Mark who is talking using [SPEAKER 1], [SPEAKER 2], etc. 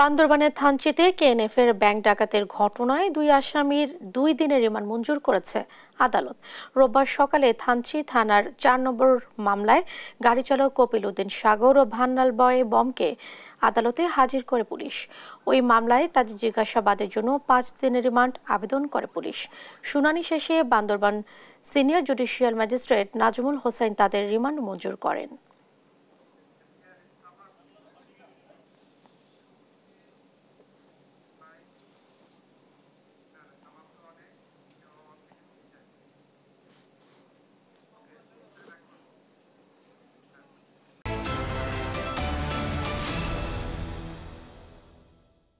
[SPEAKER 1] বান্দরবানের থানচিতে এর ব্যাংক ডাকাতের ঘটনায় দুই আসামির দুই দিনের রিমান্ড মঞ্জুর করেছে আদালত রোববার সকালে থানচি থানার চার নম্বর মামলায় গাড়ি চালক কপিল উদ্দিন সাগর ও ভান্নাল বয় বমকে আদালতে হাজির করে পুলিশ ওই মামলায় তাদের জিজ্ঞাসাবাদের জন্য পাঁচ দিনের রিমান্ড আবেদন করে পুলিশ শুনানি শেষে Bandarban senior judicial magistrate Nazmul Hossain তাদের রিমান্ড মঞ্জুর করেন